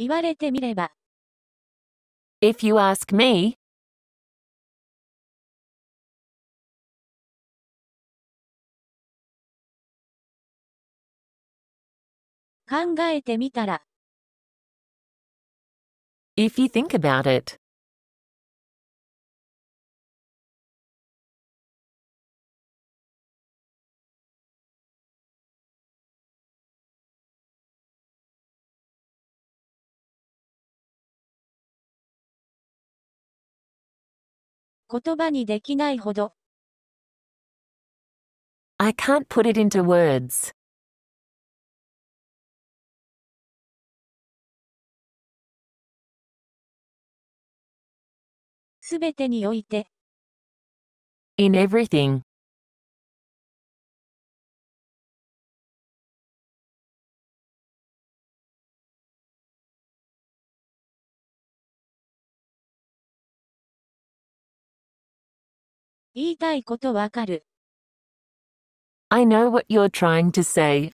言われてみれば。If you ask me, 考えてみたら。If you think about it. 言葉にできないほど。I can't put it into words. すべてにおいて。In everything. 言いたいことわかる。I know what you're trying to say.